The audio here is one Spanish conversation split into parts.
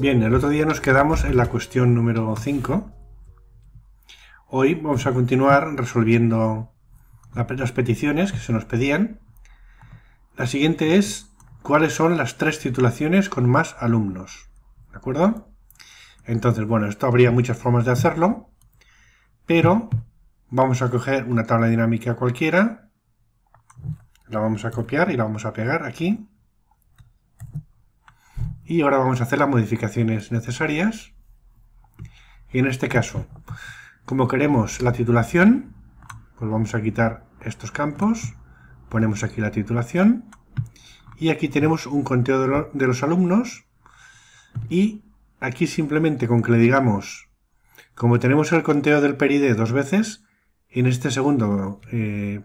Bien, el otro día nos quedamos en la cuestión número 5. Hoy vamos a continuar resolviendo las peticiones que se nos pedían. La siguiente es cuáles son las tres titulaciones con más alumnos. ¿De acuerdo? Entonces, bueno, esto habría muchas formas de hacerlo, pero vamos a coger una tabla dinámica cualquiera, la vamos a copiar y la vamos a pegar aquí y ahora vamos a hacer las modificaciones necesarias. Y en este caso, como queremos la titulación, pues vamos a quitar estos campos, ponemos aquí la titulación y aquí tenemos un conteo de, los alumnos y aquí simplemente con que le digamos, como tenemos el conteo del PERID dos veces, en este segundo eh,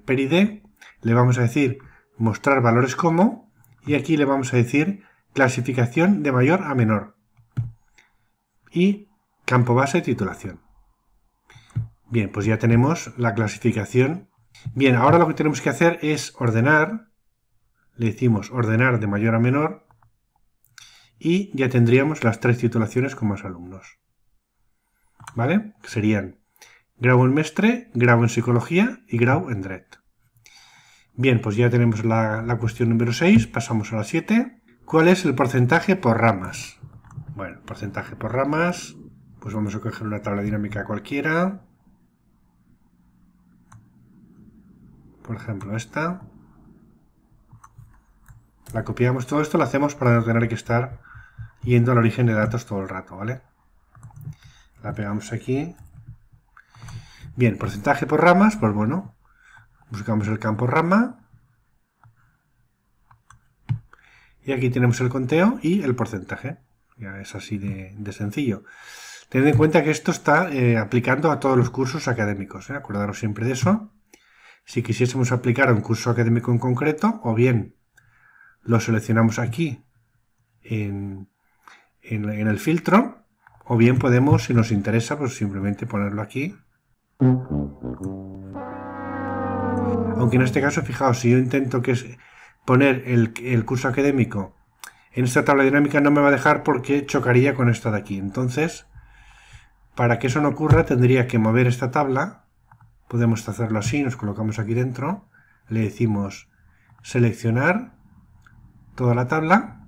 le vamos a decir mostrar valores como y aquí le vamos a decir clasificación de mayor a menor y campo base titulación. Bien, pues ya tenemos la clasificación. Bien, ahora lo que tenemos que hacer es ordenar, le decimos ordenar de mayor a menor y ya tendríamos las tres titulaciones con más alumnos. ¿Vale? Serían grado en mestre, grado en psicología y grau en DRET. Bien, pues ya tenemos la, la cuestión número 6, pasamos a la 7. ¿Cuál es el porcentaje por ramas? Bueno, porcentaje por ramas, pues vamos a coger una tabla dinámica cualquiera. Por ejemplo, esta. La copiamos todo esto, lo hacemos para no tener que estar yendo al origen de datos todo el rato, ¿vale? La pegamos aquí. Bien, porcentaje por ramas, pues bueno, buscamos el campo rama Y aquí tenemos el conteo y el porcentaje. Ya es así de, sencillo. Tened en cuenta que esto está eh, aplicando a todos los cursos académicos. ¿eh? Acordaros siempre de eso. Si quisiésemos aplicar a un curso académico en concreto, o bien lo seleccionamos aquí en, en el filtro, o bien podemos, si nos interesa, pues simplemente ponerlo aquí. Aunque en este caso, fijaos, si yo intento que... Es, poner el, curso académico en esta tabla dinámica no me va a dejar porque chocaría con esta de aquí. Entonces, para que eso no ocurra, tendría que mover esta tabla. Podemos hacerlo así, nos colocamos aquí dentro. Le decimos seleccionar toda la tabla.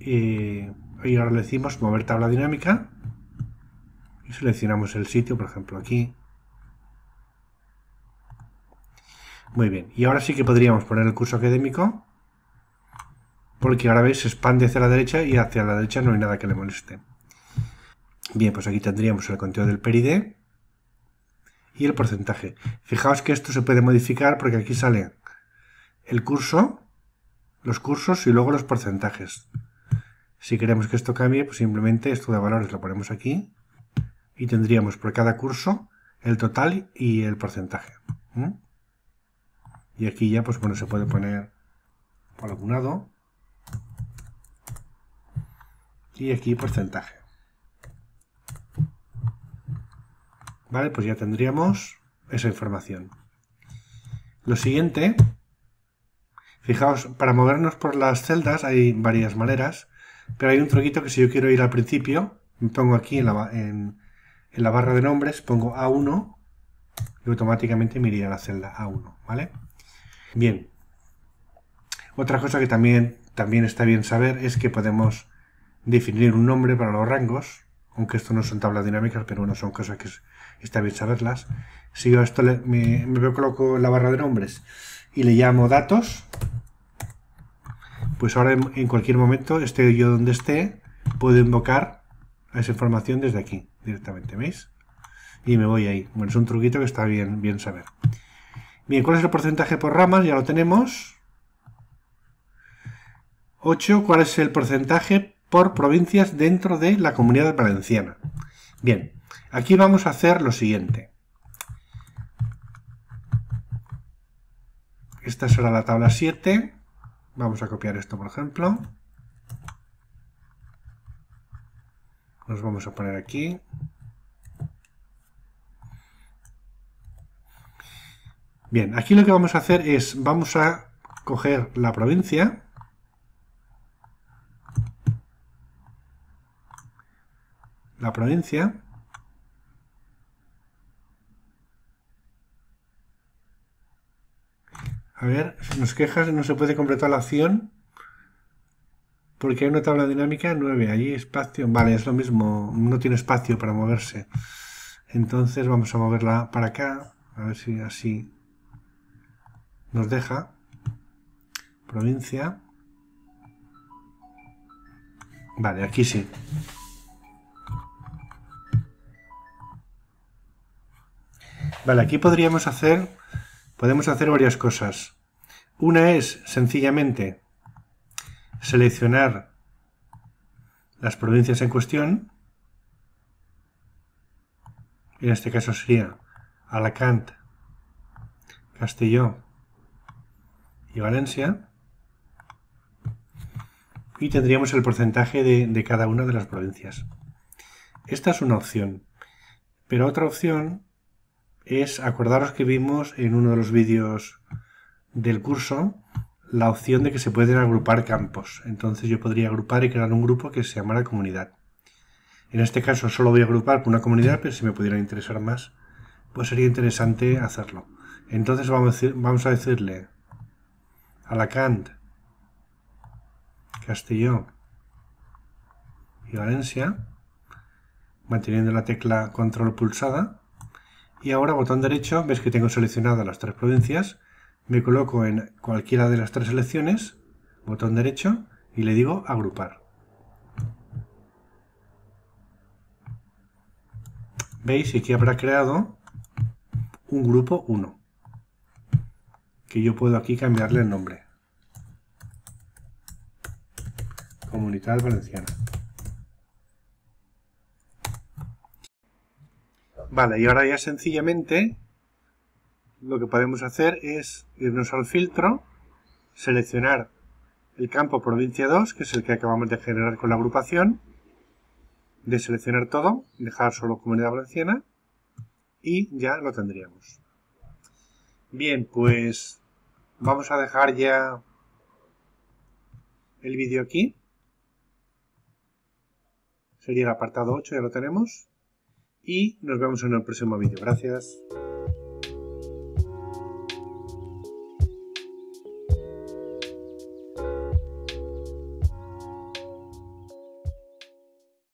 Eh, y ahora le decimos mover tabla dinámica. Y seleccionamos el sitio, por ejemplo, aquí. Muy bien, y ahora sí que podríamos poner el curso académico, porque ahora veis se expande hacia la derecha y hacia la derecha no hay nada que le moleste. Bien, pues aquí tendríamos el conteo del PERID e y el porcentaje. Fijaos que esto se puede modificar porque aquí sale el curso, los cursos y luego los porcentajes. Si queremos que esto cambie, pues simplemente esto de valores lo ponemos aquí y tendríamos por cada curso el total y el porcentaje. Y aquí ya, pues bueno, se puede poner por algún lado. Y aquí porcentaje. Pues, vale, pues ya tendríamos esa información. Lo siguiente, fijaos, para movernos por las celdas hay varias maneras, pero hay un truquito que si yo quiero ir al principio, me pongo aquí en la, la barra de nombres, pongo A1 y automáticamente me iría a la celda A1, ¿vale? Bien. Otra cosa que también, también está bien saber es que podemos definir un nombre para los rangos, aunque esto no son tablas dinámicas, pero bueno, son cosas que está bien saberlas. Si yo esto me, coloco la barra de nombres y le llamo datos, pues ahora en, cualquier momento, esté yo donde esté, puedo invocar a esa información desde aquí directamente, ¿veis? Y me voy ahí. Bueno, es un truquito que está bien, bien saber. Bien, ¿cuál es el porcentaje por ramas? Ya lo tenemos. 8. ¿Cuál es el porcentaje por provincias dentro de la comunidad valenciana? Bien, aquí vamos a hacer lo siguiente. Esta será la tabla 7. Vamos a copiar esto, por ejemplo. Nos vamos a poner aquí. Bien, aquí lo que vamos a hacer es, vamos a coger la provincia. La provincia. A ver, si nos quejas, no se puede completar la acción porque hay una tabla dinámica 9, ahí espacio, vale, es lo mismo, no tiene espacio para moverse. Entonces vamos a moverla para acá, a ver si así nos deja provincia. Vale, aquí sí. Vale, aquí podríamos hacer, podemos hacer varias cosas. Una es, sencillamente, seleccionar las provincias en cuestión. En este caso sería Alacant, Castellón, y Valencia. Y tendríamos el porcentaje de, cada una de las provincias. Esta es una opción. Pero otra opción es, acordaros que vimos en uno de los vídeos del curso, la opción de que se pueden agrupar campos. Entonces yo podría agrupar y crear un grupo que se llamara comunidad. En este caso solo voy a agrupar con una comunidad, pero si me pudiera interesar más, pues sería interesante hacerlo. Entonces vamos a, decirle Alacant, Castillo y Valencia, manteniendo la tecla control pulsada. Y ahora botón derecho, ves que tengo seleccionadas las tres provincias, me coloco en cualquiera de las tres selecciones, botón derecho, y le digo agrupar. Veis, aquí habrá creado un grupo 1 que yo puedo aquí cambiarle el nombre. Comunidad Valenciana. Vale, y ahora ya sencillamente lo que podemos hacer es irnos al filtro, seleccionar el campo provincia 2, que es el que acabamos de generar con la agrupación, deseleccionar todo, dejar solo Comunidad Valenciana y ya lo tendríamos. Bien, pues Vamos a dejar ya el vídeo aquí. Sería el apartado 8, ya lo tenemos. Y nos vemos en el próximo vídeo. Gracias.